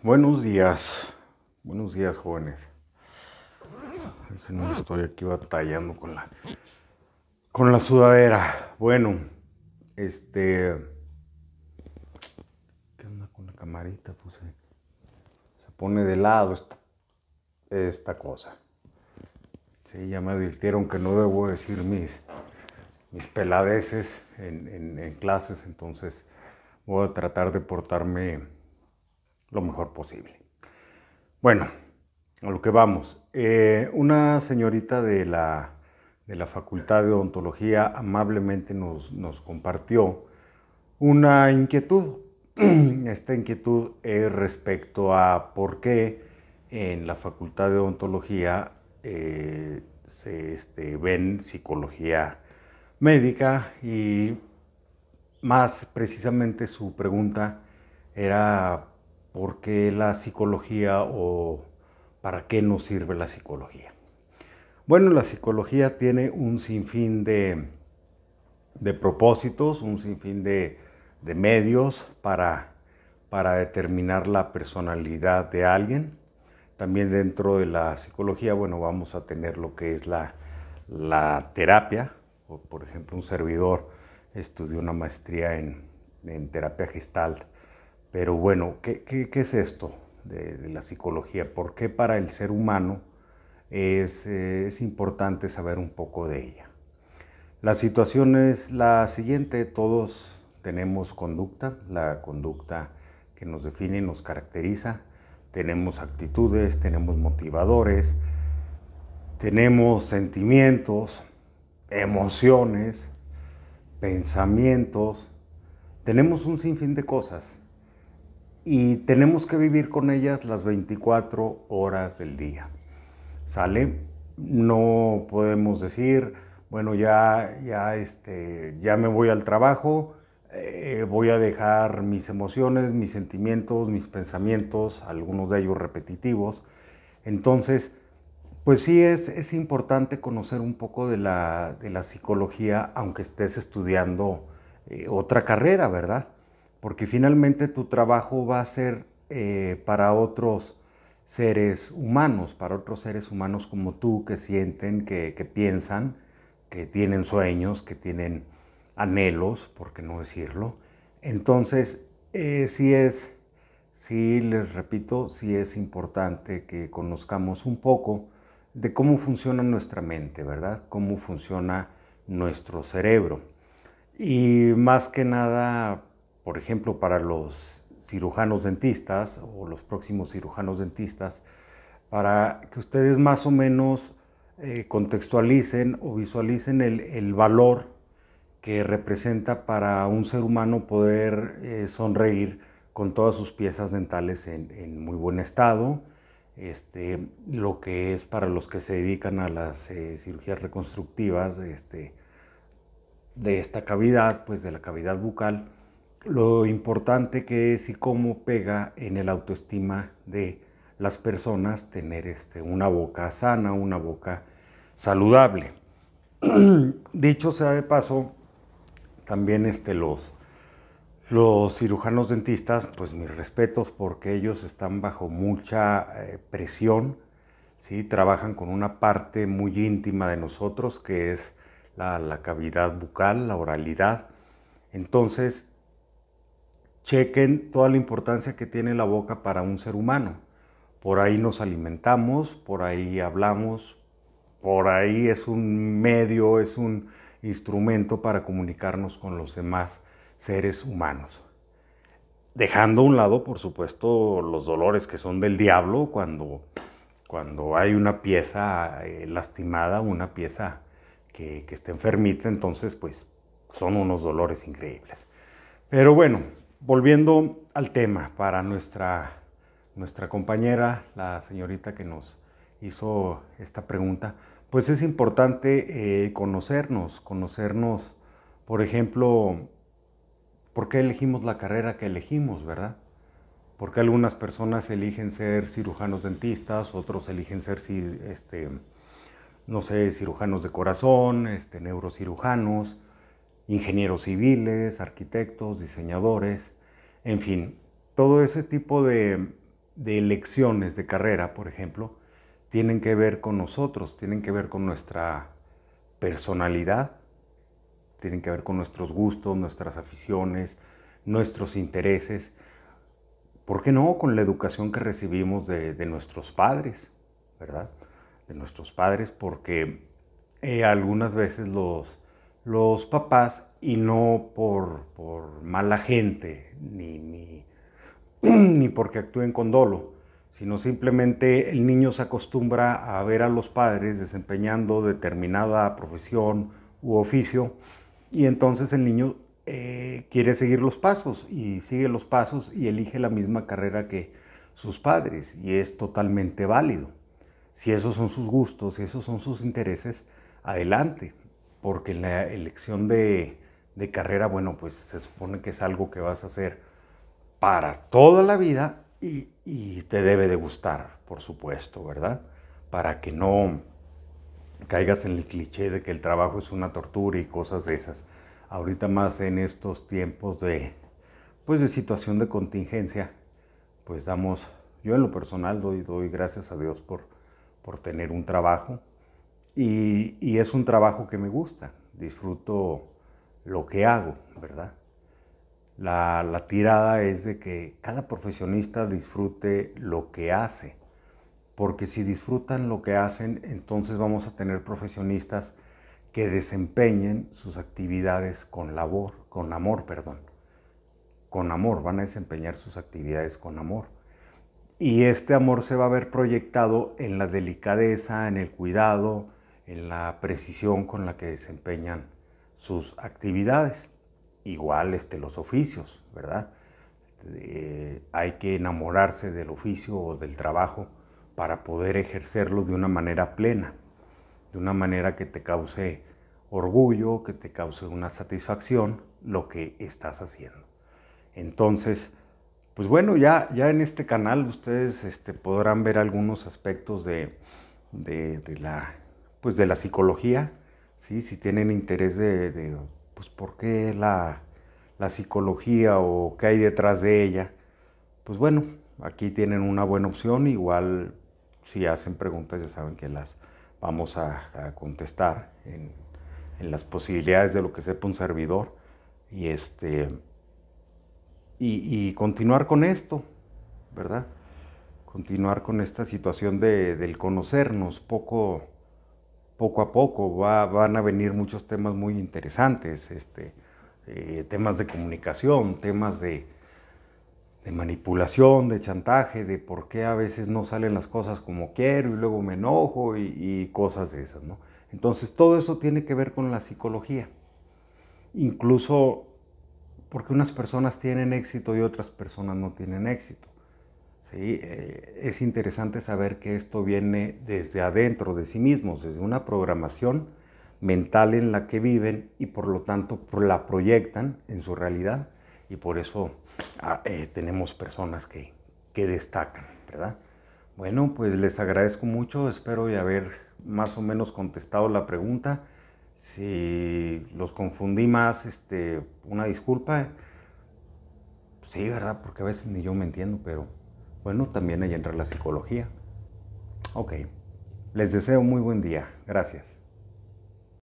Buenos días, buenos días jóvenes. estoy aquí batallando con la con la sudadera. Bueno, este ¿qué onda con la camarita? Puse. Eh, se, pone de lado esta, esta cosa. Sí, ya me advirtieron que no debo decir mis, mis peladeces en clases, entonces voy a tratar de portarme lo mejor posible. Bueno, a lo que vamos. Eh, una señorita de la, de la, Facultad de Odontología amablemente nos, compartió una inquietud. Esta inquietud es respecto a por qué en la Facultad de Odontología eh, se este, ven psicología médica y más precisamente su pregunta era ¿por qué la psicología o para qué nos sirve la psicología? Bueno, la psicología tiene un sinfín de, propósitos, un sinfín de, medios para, determinar la personalidad de alguien. También dentro de la psicología, bueno, vamos a tener lo que es la, terapia. Por, ejemplo, un servidor estudió una maestría en, terapia gestal pero bueno, ¿qué, es esto de, la psicología? ¿Por qué para el ser humano es, eh, es importante saber un poco de ella? La situación es la siguiente, todos tenemos conducta, la conducta que nos define y nos caracteriza, tenemos actitudes, tenemos motivadores, tenemos sentimientos, emociones, pensamientos, tenemos un sinfín de cosas y tenemos que vivir con ellas las 24 horas del día. ¿Sale? No podemos decir, bueno, ya, ya, este, ya me voy al trabajo, eh, voy a dejar mis emociones, mis sentimientos, mis pensamientos, algunos de ellos repetitivos. Entonces, pues sí es, es importante conocer un poco de la, psicología, aunque estés estudiando eh, otra carrera, ¿verdad? porque finalmente tu trabajo va a ser eh, para otros seres humanos, para otros seres humanos como tú, que sienten, que, piensan, que tienen sueños, que tienen anhelos, por qué no decirlo. Entonces, eh, sí es, sí les repito, sí es importante que conozcamos un poco de cómo funciona nuestra mente, ¿verdad? Cómo funciona nuestro cerebro. Y más que nada, por ejemplo, para los cirujanos dentistas o los próximos cirujanos dentistas, para que ustedes más o menos eh, contextualicen o visualicen el, valor que representa para un ser humano poder eh, sonreír con todas sus piezas dentales en, muy buen estado, este, lo que es para los que se dedican a las eh, cirugías reconstructivas este, de esta cavidad, pues de la cavidad bucal, lo importante que es y cómo pega en el autoestima de las personas tener este, una boca sana, una boca saludable. Dicho sea de paso, también este, los, los cirujanos dentistas, pues mis respetos porque ellos están bajo mucha eh, presión, ¿sí? trabajan con una parte muy íntima de nosotros que es la, la cavidad bucal, la oralidad. Entonces, chequen toda la importancia que tiene la boca para un ser humano. Por ahí nos alimentamos, por ahí hablamos, por ahí es un medio, es un instrumento para comunicarnos con los demás seres humanos. Dejando a un lado, por supuesto, los dolores que son del diablo cuando, cuando hay una pieza eh, lastimada, una pieza que, que está enfermita, entonces pues son unos dolores increíbles. Pero bueno, Volviendo al tema para nuestra, compañera, la señorita que nos hizo esta pregunta, pues es importante eh, conocernos, conocernos, por ejemplo, por qué elegimos la carrera que elegimos, ¿verdad? Porque algunas personas eligen ser cirujanos dentistas, otros eligen ser, este, no sé, cirujanos de corazón, este, neurocirujanos? ingenieros civiles, arquitectos, diseñadores, en fin, todo ese tipo de, elecciones de carrera, por ejemplo, tienen que ver con nosotros, tienen que ver con nuestra personalidad, tienen que ver con nuestros gustos, nuestras aficiones, nuestros intereses. ¿Por qué no con la educación que recibimos de, nuestros padres, verdad? De nuestros padres, porque eh, algunas veces los, los papás y no por, mala gente, ni, ni, porque actúen con dolo, sino simplemente el niño se acostumbra a ver a los padres desempeñando determinada profesión u oficio y entonces el niño eh, quiere seguir los pasos y sigue los pasos y elige la misma carrera que sus padres y es totalmente válido. Si esos son sus gustos, si esos son sus intereses, adelante, porque la elección de, carrera, bueno, pues se supone que es algo que vas a hacer para toda la vida y, y, te debe de gustar, por supuesto, ¿verdad? Para que no caigas en el cliché de que el trabajo es una tortura y cosas de esas. Ahorita más en estos tiempos de, pues de situación de contingencia, pues damos, yo en lo personal doy, doy gracias a Dios por, por tener un trabajo, y, es un trabajo que me gusta, disfruto lo que hago, ¿verdad? La, la tirada es de que cada profesionista disfrute lo que hace, porque si disfrutan lo que hacen, entonces vamos a tener profesionistas que desempeñen sus actividades con labor, con amor, perdón. Con amor, van a desempeñar sus actividades con amor. Y este amor se va a ver proyectado en la delicadeza, en el cuidado, en la precisión con la que desempeñan sus actividades. Igual este, los oficios, ¿verdad? Este, eh, hay que enamorarse del oficio o del trabajo para poder ejercerlo de una manera plena, de una manera que te cause orgullo, que te cause una satisfacción lo que estás haciendo. Entonces, pues bueno, ya, ya en este canal ustedes este, podrán ver algunos aspectos de la pues de la psicología, ¿sí? si tienen interés de, pues por qué la, psicología o qué hay detrás de ella, pues bueno, aquí tienen una buena opción, igual si hacen preguntas ya saben que las vamos a, contestar en, las posibilidades de lo que sepa un servidor y este y, continuar con esto, ¿verdad? Continuar con esta situación de, del conocernos poco poco a poco van a venir muchos temas muy interesantes, este, eh, temas de comunicación, temas de, manipulación, de chantaje, de por qué a veces no salen las cosas como quiero y luego me enojo y, y cosas de esas. ¿no? Entonces todo eso tiene que ver con la psicología. Incluso porque unas personas tienen éxito y otras personas no tienen éxito. ¿sí? Eh, es interesante saber que esto viene desde adentro de sí mismos, desde una programación mental en la que viven y por lo tanto la proyectan en su realidad y por eso ah, eh, tenemos personas que, que destacan, ¿verdad? Bueno, pues les agradezco mucho, espero haber más o menos contestado la pregunta. Si los confundí más, este, una disculpa. Sí, ¿verdad? Porque a veces ni yo me entiendo, pero bueno, también ahí entra la psicología. Ok. Les deseo muy buen día. Gracias.